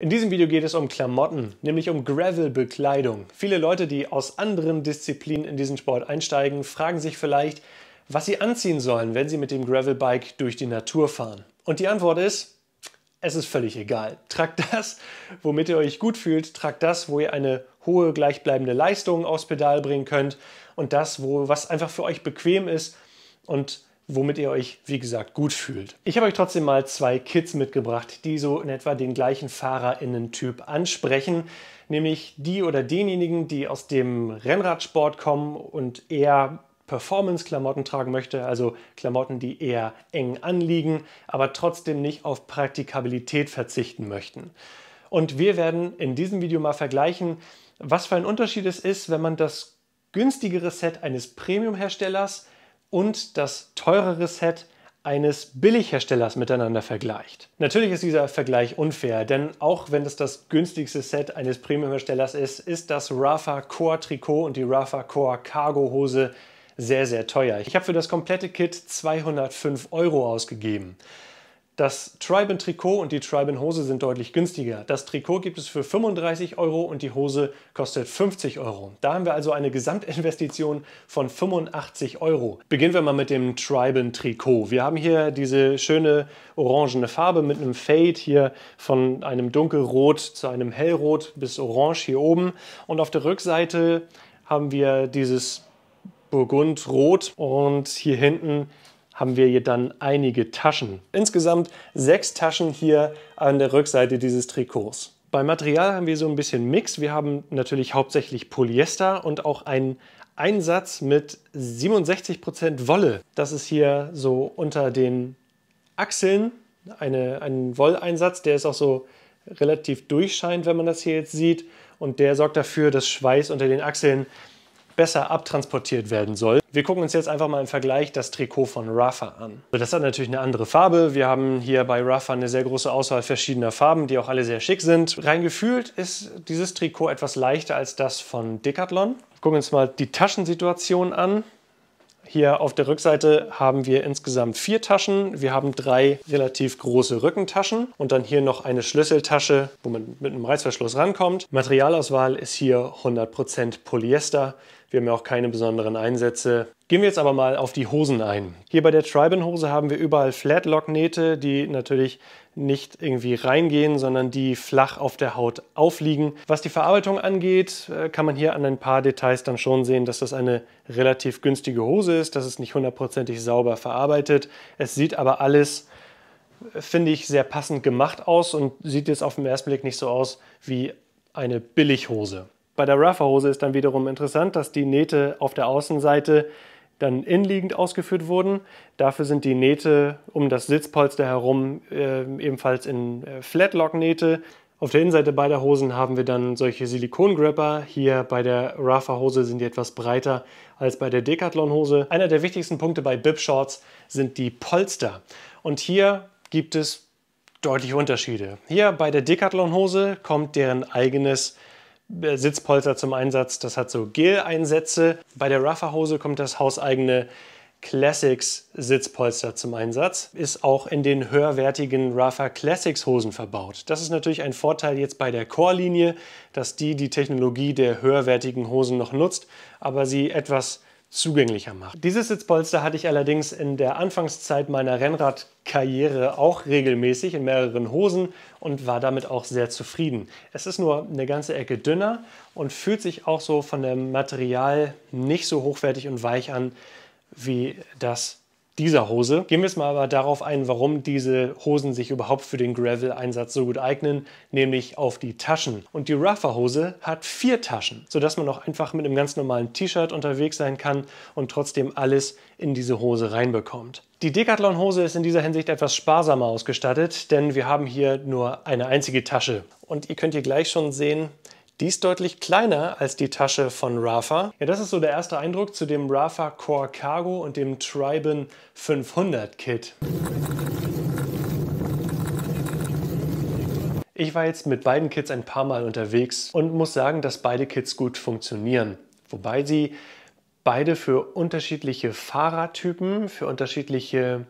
In diesem Video geht es um Klamotten, nämlich um Gravel-Bekleidung. Viele Leute, die aus anderen Disziplinen in diesen Sport einsteigen, fragen sich vielleicht, was sie anziehen sollen, wenn sie mit dem Gravel-Bike durch die Natur fahren. Und die Antwort ist, es ist völlig egal. Tragt das, womit ihr euch gut fühlt, tragt das, wo ihr eine hohe gleichbleibende Leistung aufs Pedal bringen könnt und das, wo was einfach für euch bequem ist und womit ihr euch, wie gesagt, gut fühlt. Ich habe euch trotzdem mal zwei Kids mitgebracht, die so in etwa den gleichen Fahrerinnentyp ansprechen, nämlich die oder denjenigen, die aus dem Rennradsport kommen und eher Performance-Klamotten tragen möchte, also Klamotten, die eher eng anliegen, aber trotzdem nicht auf Praktikabilität verzichten möchten. Und wir werden in diesem Video mal vergleichen, was für ein Unterschied es ist, wenn man das günstigere Set eines Premium-Herstellers und das teurere Set eines Billigherstellers miteinander vergleicht. Natürlich ist dieser Vergleich unfair, denn auch wenn es das günstigste Set eines Premiumherstellers ist, ist das Rafa Core Trikot und die Rafa Core Cargo Hose sehr, sehr teuer. Ich habe für das komplette Kit 205 Euro ausgegeben. Das Triben Trikot und die Triben Hose sind deutlich günstiger. Das Trikot gibt es für 35 Euro und die Hose kostet 50 Euro. Da haben wir also eine Gesamtinvestition von 85 Euro. Beginnen wir mal mit dem Triben Trikot. Wir haben hier diese schöne orangene Farbe mit einem Fade hier von einem dunkelrot zu einem hellrot bis orange hier oben. Und auf der Rückseite haben wir dieses Burgundrot und hier hinten haben wir hier dann einige Taschen. Insgesamt sechs Taschen hier an der Rückseite dieses Trikots. Beim Material haben wir so ein bisschen Mix. Wir haben natürlich hauptsächlich Polyester und auch einen Einsatz mit 67% Wolle. Das ist hier so unter den Achseln eine, ein Wolleinsatz, der ist auch so relativ durchscheinend, wenn man das hier jetzt sieht. Und der sorgt dafür, dass Schweiß unter den Achseln besser abtransportiert werden soll. Wir gucken uns jetzt einfach mal im Vergleich das Trikot von Rafa an. Das hat natürlich eine andere Farbe. Wir haben hier bei Rafa eine sehr große Auswahl verschiedener Farben, die auch alle sehr schick sind. Rein gefühlt ist dieses Trikot etwas leichter als das von Decathlon. Gucken wir uns mal die Taschensituation an. Hier auf der Rückseite haben wir insgesamt vier Taschen. Wir haben drei relativ große Rückentaschen und dann hier noch eine Schlüsseltasche, wo man mit einem Reißverschluss rankommt. Materialauswahl ist hier 100% Polyester. Wir haben ja auch keine besonderen Einsätze. Gehen wir jetzt aber mal auf die Hosen ein. Hier bei der Triben-Hose haben wir überall Flatlock-Nähte, die natürlich nicht irgendwie reingehen, sondern die flach auf der Haut aufliegen. Was die Verarbeitung angeht, äh, kann man hier an ein paar Details dann schon sehen, dass das eine relativ günstige Hose ist, dass es nicht hundertprozentig sauber verarbeitet. Es sieht aber alles äh, finde ich sehr passend gemacht aus und sieht jetzt auf den ersten Blick nicht so aus wie eine Billighose. Bei der Ruffer Hose ist dann wiederum interessant, dass die Nähte auf der Außenseite dann innenliegend ausgeführt wurden. Dafür sind die Nähte um das Sitzpolster herum äh, ebenfalls in äh, Flatlock-Nähte. Auf der Innenseite beider Hosen haben wir dann solche Silikongrapper. Hier bei der Rafa-Hose sind die etwas breiter als bei der Decathlon-Hose. Einer der wichtigsten Punkte bei Bib-Shorts sind die Polster. Und hier gibt es deutliche Unterschiede. Hier bei der Decathlon-Hose kommt deren eigenes äh, Sitzpolster zum Einsatz. Das hat so Gel-Einsätze. Bei der Rufferhose kommt das hauseigene Classics Sitzpolster zum Einsatz. Ist auch in den höherwertigen Ruffer Classics Hosen verbaut. Das ist natürlich ein Vorteil jetzt bei der Core-Linie, dass die die Technologie der höherwertigen Hosen noch nutzt, aber sie etwas zugänglicher macht. Dieses Sitzpolster hatte ich allerdings in der Anfangszeit meiner Rennradkarriere auch regelmäßig in mehreren Hosen und war damit auch sehr zufrieden. Es ist nur eine ganze Ecke dünner und fühlt sich auch so von dem Material nicht so hochwertig und weich an wie das dieser Hose. Gehen wir jetzt mal aber darauf ein, warum diese Hosen sich überhaupt für den Gravel-Einsatz so gut eignen, nämlich auf die Taschen. Und die Ruffer-Hose hat vier Taschen, sodass man auch einfach mit einem ganz normalen T-Shirt unterwegs sein kann und trotzdem alles in diese Hose reinbekommt. Die Decathlon-Hose ist in dieser Hinsicht etwas sparsamer ausgestattet, denn wir haben hier nur eine einzige Tasche. Und ihr könnt hier gleich schon sehen, die ist deutlich kleiner als die Tasche von Rafa. Ja, das ist so der erste Eindruck zu dem Rafa Core Cargo und dem Triben 500 Kit. Ich war jetzt mit beiden Kits ein paar Mal unterwegs und muss sagen, dass beide Kits gut funktionieren. Wobei sie beide für unterschiedliche Fahrradtypen, für unterschiedliche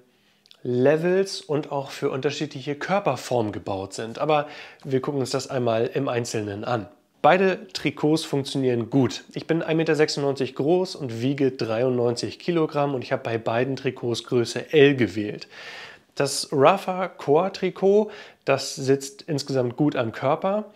Levels und auch für unterschiedliche Körperformen gebaut sind. Aber wir gucken uns das einmal im Einzelnen an. Beide Trikots funktionieren gut. Ich bin 1,96 Meter groß und wiege 93 Kilogramm und ich habe bei beiden Trikots Größe L gewählt. Das Rafa Core Trikot, das sitzt insgesamt gut am Körper.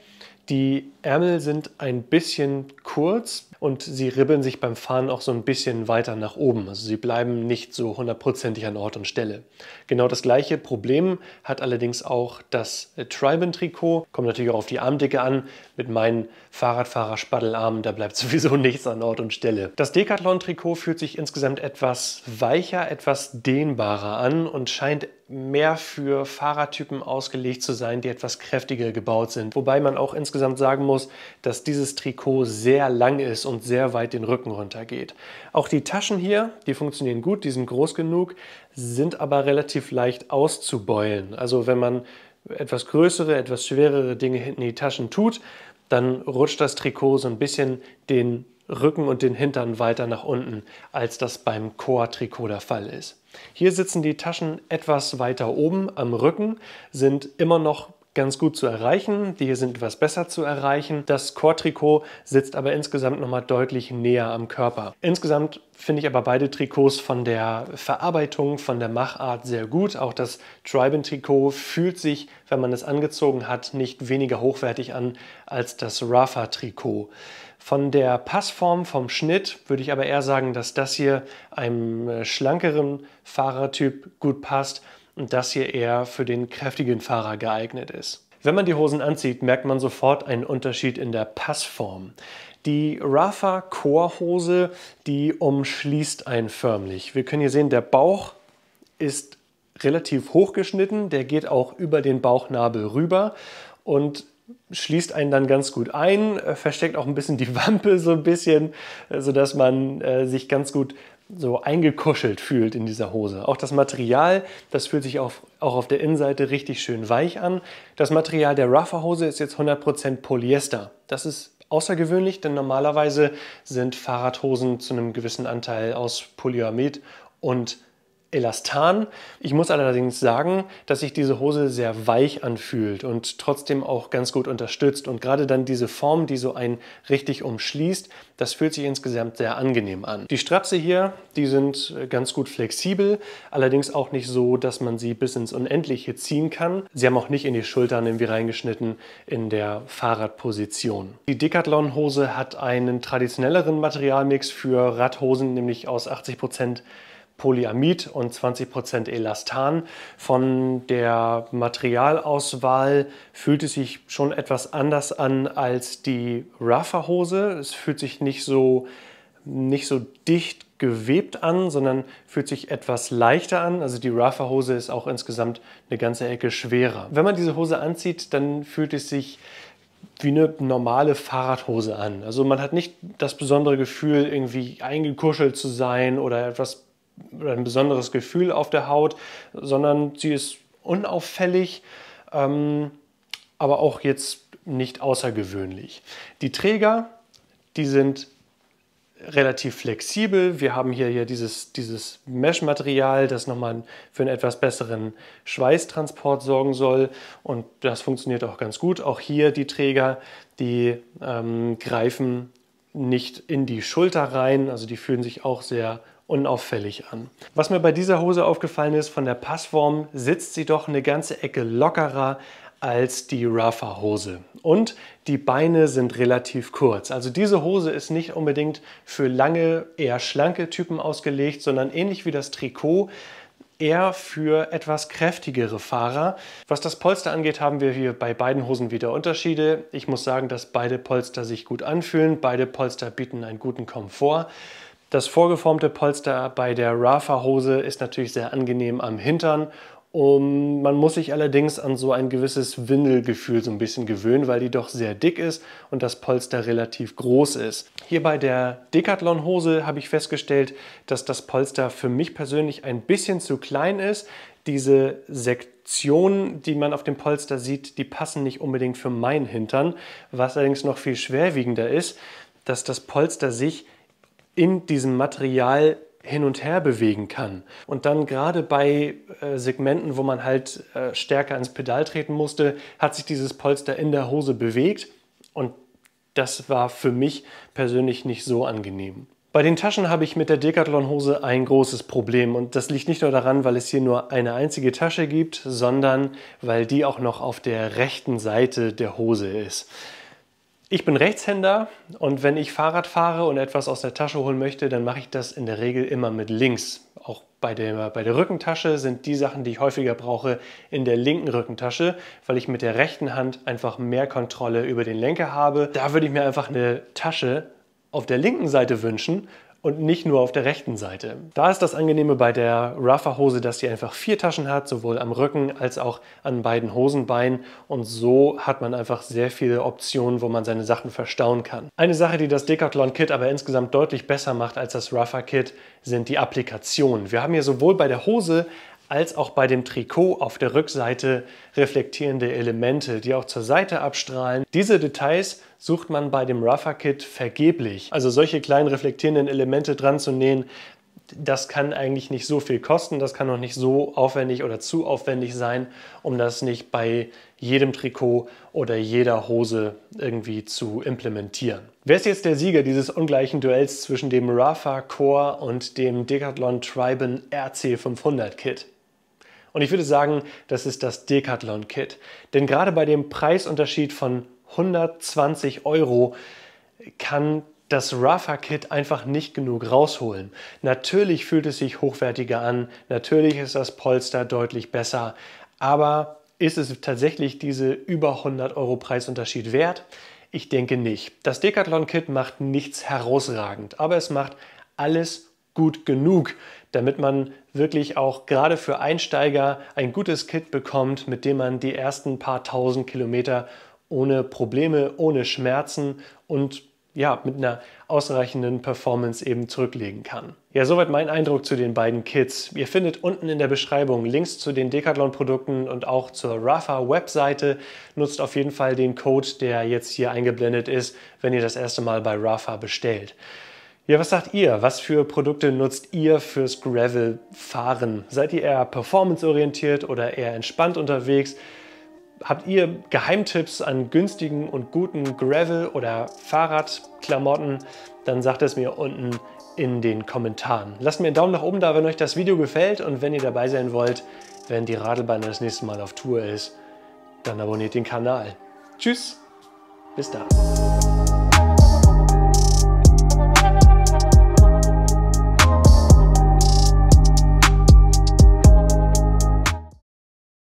Die Ärmel sind ein bisschen kurz, und sie ribbeln sich beim Fahren auch so ein bisschen weiter nach oben. Also sie bleiben nicht so hundertprozentig an Ort und Stelle. Genau das gleiche Problem hat allerdings auch das Triben-Trikot. Kommt natürlich auch auf die Armdicke an. Mit meinen Fahrradfahrer-Spaddelarmen, da bleibt sowieso nichts an Ort und Stelle. Das Decathlon-Trikot fühlt sich insgesamt etwas weicher, etwas dehnbarer an und scheint mehr für Fahrradtypen ausgelegt zu sein, die etwas kräftiger gebaut sind. Wobei man auch insgesamt sagen muss, dass dieses Trikot sehr lang ist und und sehr weit den Rücken runter geht. Auch die Taschen hier, die funktionieren gut, die sind groß genug, sind aber relativ leicht auszubeulen. Also wenn man etwas größere, etwas schwerere Dinge hinten in die Taschen tut, dann rutscht das Trikot so ein bisschen den Rücken und den Hintern weiter nach unten, als das beim Core-Trikot der Fall ist. Hier sitzen die Taschen etwas weiter oben am Rücken, sind immer noch ganz gut zu erreichen, die hier sind etwas besser zu erreichen. Das Core-Trikot sitzt aber insgesamt nochmal deutlich näher am Körper. Insgesamt finde ich aber beide Trikots von der Verarbeitung, von der Machart sehr gut. Auch das Tribal-Trikot fühlt sich, wenn man es angezogen hat, nicht weniger hochwertig an als das Rafa-Trikot. Von der Passform, vom Schnitt würde ich aber eher sagen, dass das hier einem schlankeren Fahrertyp gut passt und das hier eher für den kräftigen Fahrer geeignet ist. Wenn man die Hosen anzieht, merkt man sofort einen Unterschied in der Passform. Die Rafa Core-Hose, die umschließt einen förmlich. Wir können hier sehen, der Bauch ist relativ hoch geschnitten, der geht auch über den Bauchnabel rüber und schließt einen dann ganz gut ein, versteckt auch ein bisschen die Wampe so ein bisschen, sodass man äh, sich ganz gut so eingekuschelt fühlt in dieser Hose. Auch das Material, das fühlt sich auf, auch auf der Innenseite richtig schön weich an. Das Material der Ruffer Hose ist jetzt 100% Polyester. Das ist außergewöhnlich, denn normalerweise sind Fahrradhosen zu einem gewissen Anteil aus Polyamid und Elastan. Ich muss allerdings sagen, dass sich diese Hose sehr weich anfühlt und trotzdem auch ganz gut unterstützt. Und gerade dann diese Form, die so einen richtig umschließt, das fühlt sich insgesamt sehr angenehm an. Die Strapse hier, die sind äh, ganz gut flexibel, allerdings auch nicht so, dass man sie bis ins Unendliche ziehen kann. Sie haben auch nicht in die Schultern irgendwie reingeschnitten in der Fahrradposition. Die Decathlon-Hose hat einen traditionelleren Materialmix für Radhosen, nämlich aus 80 Prozent Polyamid und 20% Elastan. Von der Materialauswahl fühlt es sich schon etwas anders an als die Ruffer Hose. Es fühlt sich nicht so, nicht so dicht gewebt an, sondern fühlt sich etwas leichter an. Also die Ruffer Hose ist auch insgesamt eine ganze Ecke schwerer. Wenn man diese Hose anzieht, dann fühlt es sich wie eine normale Fahrradhose an. Also man hat nicht das besondere Gefühl, irgendwie eingekuschelt zu sein oder etwas ein besonderes Gefühl auf der Haut, sondern sie ist unauffällig, ähm, aber auch jetzt nicht außergewöhnlich. Die Träger, die sind relativ flexibel. Wir haben hier, ja dieses, dieses Mesh-Material, das nochmal für einen etwas besseren Schweißtransport sorgen soll. Und das funktioniert auch ganz gut. Auch hier die Träger, die ähm, greifen nicht in die Schulter rein. Also die fühlen sich auch sehr unauffällig an. Was mir bei dieser Hose aufgefallen ist, von der Passform sitzt sie doch eine ganze Ecke lockerer als die Ruffer Hose. Und die Beine sind relativ kurz. Also diese Hose ist nicht unbedingt für lange, eher schlanke Typen ausgelegt, sondern ähnlich wie das Trikot eher für etwas kräftigere Fahrer. Was das Polster angeht, haben wir hier bei beiden Hosen wieder Unterschiede. Ich muss sagen, dass beide Polster sich gut anfühlen. Beide Polster bieten einen guten Komfort. Das vorgeformte Polster bei der Rafa-Hose ist natürlich sehr angenehm am Hintern und man muss sich allerdings an so ein gewisses Windelgefühl so ein bisschen gewöhnen, weil die doch sehr dick ist und das Polster relativ groß ist. Hier bei der Decathlon-Hose habe ich festgestellt, dass das Polster für mich persönlich ein bisschen zu klein ist. Diese Sektionen, die man auf dem Polster sieht, die passen nicht unbedingt für meinen Hintern. Was allerdings noch viel schwerwiegender ist, dass das Polster sich in diesem Material hin und her bewegen kann. Und dann gerade bei äh, Segmenten, wo man halt äh, stärker ins Pedal treten musste, hat sich dieses Polster in der Hose bewegt und das war für mich persönlich nicht so angenehm. Bei den Taschen habe ich mit der Decathlon-Hose ein großes Problem und das liegt nicht nur daran, weil es hier nur eine einzige Tasche gibt, sondern weil die auch noch auf der rechten Seite der Hose ist. Ich bin Rechtshänder und wenn ich Fahrrad fahre und etwas aus der Tasche holen möchte, dann mache ich das in der Regel immer mit links. Auch bei der, bei der Rückentasche sind die Sachen, die ich häufiger brauche, in der linken Rückentasche, weil ich mit der rechten Hand einfach mehr Kontrolle über den Lenker habe. Da würde ich mir einfach eine Tasche auf der linken Seite wünschen und nicht nur auf der rechten Seite. Da ist das Angenehme bei der Ruffer Hose, dass sie einfach vier Taschen hat, sowohl am Rücken als auch an beiden Hosenbeinen und so hat man einfach sehr viele Optionen, wo man seine Sachen verstauen kann. Eine Sache, die das Decathlon Kit aber insgesamt deutlich besser macht als das Ruffer Kit, sind die Applikationen. Wir haben hier sowohl bei der Hose als auch bei dem Trikot auf der Rückseite reflektierende Elemente, die auch zur Seite abstrahlen. Diese Details sucht man bei dem Ruffer Kit vergeblich. Also solche kleinen reflektierenden Elemente dran zu nähen, das kann eigentlich nicht so viel kosten, das kann auch nicht so aufwendig oder zu aufwendig sein, um das nicht bei jedem Trikot oder jeder Hose irgendwie zu implementieren. Wer ist jetzt der Sieger dieses ungleichen Duells zwischen dem Rafa Core und dem Decathlon Triben RC500 Kit? Und ich würde sagen, das ist das Decathlon Kit. Denn gerade bei dem Preisunterschied von 120 Euro kann das Rafa Kit einfach nicht genug rausholen. Natürlich fühlt es sich hochwertiger an, natürlich ist das Polster deutlich besser, aber ist es tatsächlich diese über 100 Euro Preisunterschied wert? Ich denke nicht. Das Decathlon Kit macht nichts herausragend, aber es macht alles gut genug, damit man wirklich auch gerade für Einsteiger ein gutes Kit bekommt, mit dem man die ersten paar tausend Kilometer ohne Probleme, ohne Schmerzen und ja, mit einer ausreichenden Performance eben zurücklegen kann. Ja, soweit mein Eindruck zu den beiden Kits. Ihr findet unten in der Beschreibung Links zu den Decathlon-Produkten und auch zur Rafa-Webseite. Nutzt auf jeden Fall den Code, der jetzt hier eingeblendet ist, wenn ihr das erste Mal bei Rafa bestellt. Ja, was sagt ihr? Was für Produkte nutzt ihr fürs Gravel-Fahren? Seid ihr eher performanceorientiert oder eher entspannt unterwegs? Habt ihr Geheimtipps an günstigen und guten Gravel- oder Fahrradklamotten? Dann sagt es mir unten in den Kommentaren. Lasst mir einen Daumen nach oben da, wenn euch das Video gefällt und wenn ihr dabei sein wollt, wenn die Radlbahn das nächste Mal auf Tour ist, dann abonniert den Kanal. Tschüss, bis dann.